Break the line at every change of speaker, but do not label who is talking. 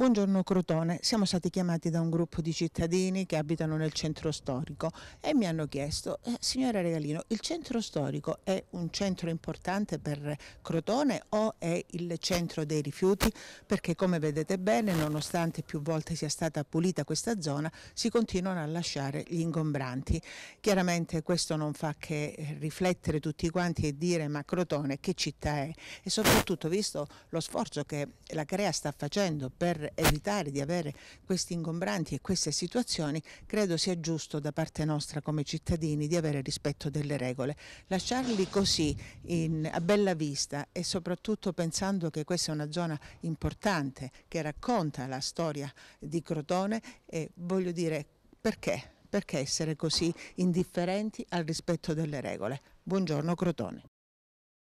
Buongiorno Crotone, siamo stati chiamati da un gruppo di cittadini che abitano nel centro storico e mi hanno chiesto, eh, signora Regalino, il centro storico è un centro importante per Crotone o è il centro dei rifiuti? Perché come vedete bene, nonostante più volte sia stata pulita questa zona, si continuano a lasciare gli ingombranti. Chiaramente questo non fa che riflettere tutti quanti e dire ma Crotone che città è? E soprattutto visto lo sforzo che la Crea sta facendo per evitare di avere questi ingombranti e queste situazioni, credo sia giusto da parte nostra come cittadini di avere rispetto delle regole. Lasciarli così in, a bella vista e soprattutto pensando che questa è una zona importante che racconta la storia di Crotone e voglio dire perché? Perché essere così indifferenti al rispetto delle regole? Buongiorno Crotone.